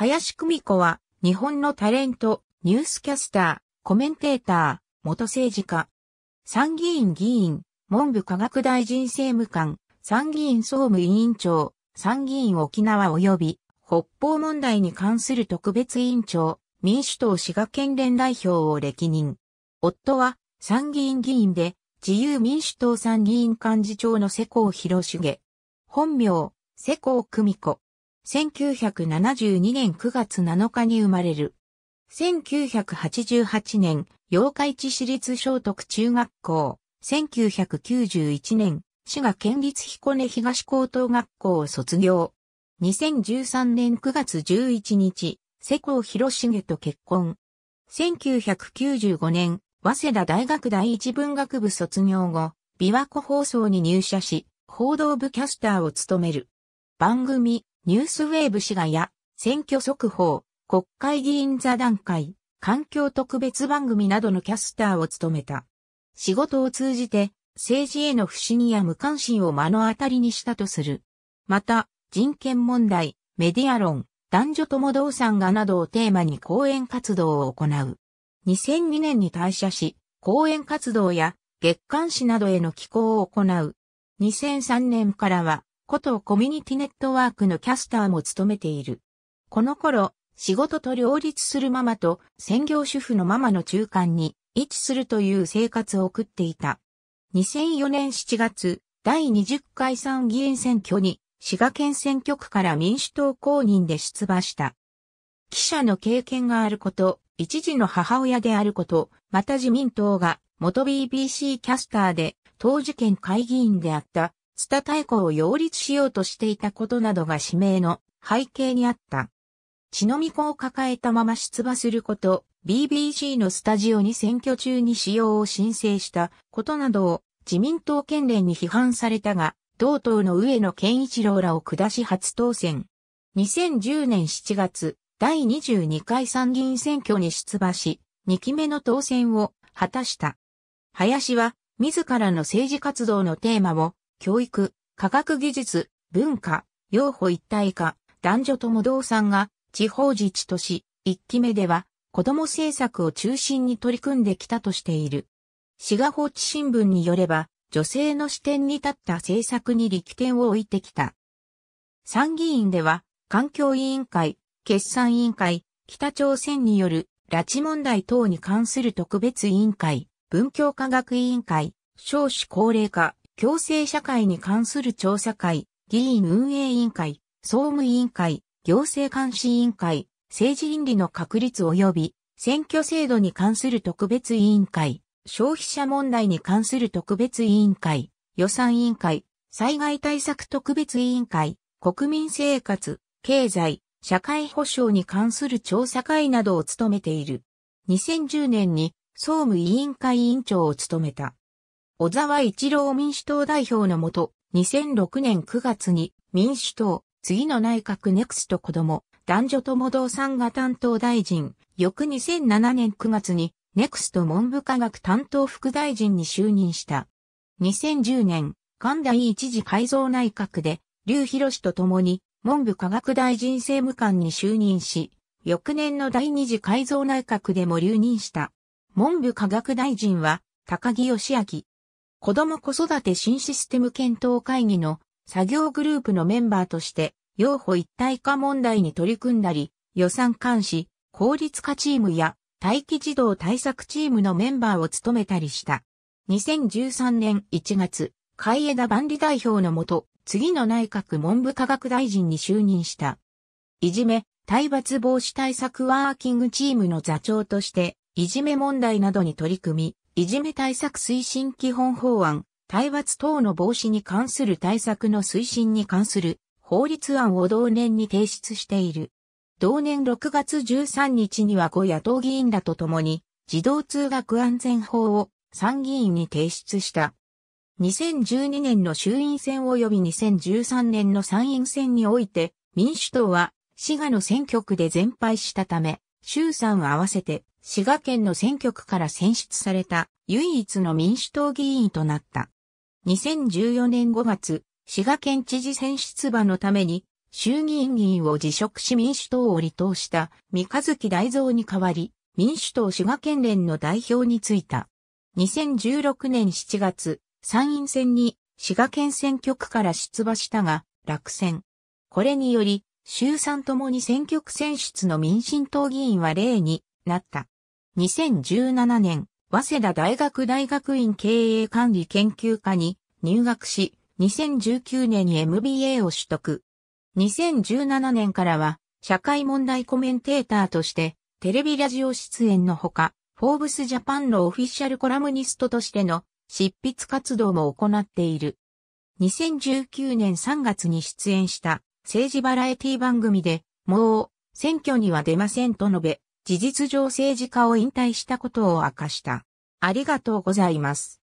林久美子は、日本のタレント、ニュースキャスター、コメンテーター、元政治家。参議院議員、文部科学大臣政務官、参議院総務委員長、参議院沖縄及び、北方問題に関する特別委員長、民主党滋賀県連代表を歴任。夫は、参議院議員で、自由民主党参議院幹事長の世耕弘重。本名、世耕久美子。1972年9月7日に生まれる。1988年、八日市市立聖徳中学校。1991年、滋賀県立彦根東高等学校を卒業。2013年9月11日、世耕広重と結婚。1995年、早稲田大学第一文学部卒業後、琵琶湖放送に入社し、報道部キャスターを務める。番組、ニュースウェーブ氏がや、選挙速報、国会議員座談会、環境特別番組などのキャスターを務めた。仕事を通じて、政治への不信や無関心を目の当たりにしたとする。また、人権問題、メディア論、男女共同参加などをテーマに講演活動を行う。2002年に退社し、講演活動や月刊誌などへの寄稿を行う。2003年からはことコミュニティネットワークのキャスターも務めている。この頃、仕事と両立するママと専業主婦のママの中間に位置するという生活を送っていた。2004年7月、第20回参議院選挙に滋賀県選挙区から民主党公認で出馬した。記者の経験があること、一時の母親であること、また自民党が元 BBC キャスターで当事県会議員であったスタ太鼓を擁立しようとしていたことなどが指名の背景にあった。血のみ子を抱えたまま出馬すること、BBC のスタジオに選挙中に使用を申請したことなどを自民党県連に批判されたが、同党の上野健一郎らを下し初当選。2010年7月、第22回参議院選挙に出馬し、2期目の当選を果たした。林は、自らの政治活動のテーマを、教育、科学技術、文化、養護一体化、男女とも動産が地方自治都市一期目では子供政策を中心に取り組んできたとしている。滋賀放置新聞によれば、女性の視点に立った政策に力点を置いてきた。参議院では、環境委員会、決算委員会、北朝鮮による拉致問題等に関する特別委員会、文教科学委員会、少子高齢化、共生社会に関する調査会、議員運営委員会、総務委員会、行政監視委員会、政治倫理の確立及び選挙制度に関する特別委員会、消費者問題に関する特別委員会、予算委員会、災害対策特別委員会、国民生活、経済、社会保障に関する調査会などを務めている。2010年に総務委員会委員長を務めた。小沢一郎民主党代表のもと、2006年9月に民主党、次の内閣ネクスト子供、男女共同参加担当大臣、翌2007年9月にネクスト文部科学担当副大臣に就任した。2010年、関田一次改造内閣で、劉博氏と共に文部科学大臣政務官に就任し、翌年の第二次改造内閣でも留任した。文部科学大臣は、高木義明、子供子育て新システム検討会議の作業グループのメンバーとして、養護一体化問題に取り組んだり、予算監視、効率化チームや待機児童対策チームのメンバーを務めたりした。2013年1月、海江田万里代表のもと、次の内閣文部科学大臣に就任した。いじめ、体罰防止対策ワーキングチームの座長として、いじめ問題などに取り組み、いじめ対策推進基本法案、体罰等の防止に関する対策の推進に関する法律案を同年に提出している。同年6月13日には5野党議員らと共に児童通学安全法を参議院に提出した。2012年の衆院選及び2013年の参院選において民主党は滋賀の選挙区で全敗したため、衆参合わせて滋賀県の選挙区から選出された唯一の民主党議員となった。2014年5月、滋賀県知事選出馬のために衆議院議員を辞職し民主党を離党した三日月大蔵に代わり、民主党滋賀県連の代表に就いた。2016年7月、参院選に滋賀県選挙区から出馬したが、落選。これにより、衆参ともに選挙区選出の民進党議員は例になった。2017年、早稲田大学大学院経営管理研究科に入学し、2019年に MBA を取得。2017年からは、社会問題コメンテーターとして、テレビラジオ出演のほか、フォーブスジャパンのオフィシャルコラムニストとしての執筆活動も行っている。2019年3月に出演した政治バラエティ番組で、もう選挙には出ませんと述べ、事実上政治家を引退したことを明かした。ありがとうございます。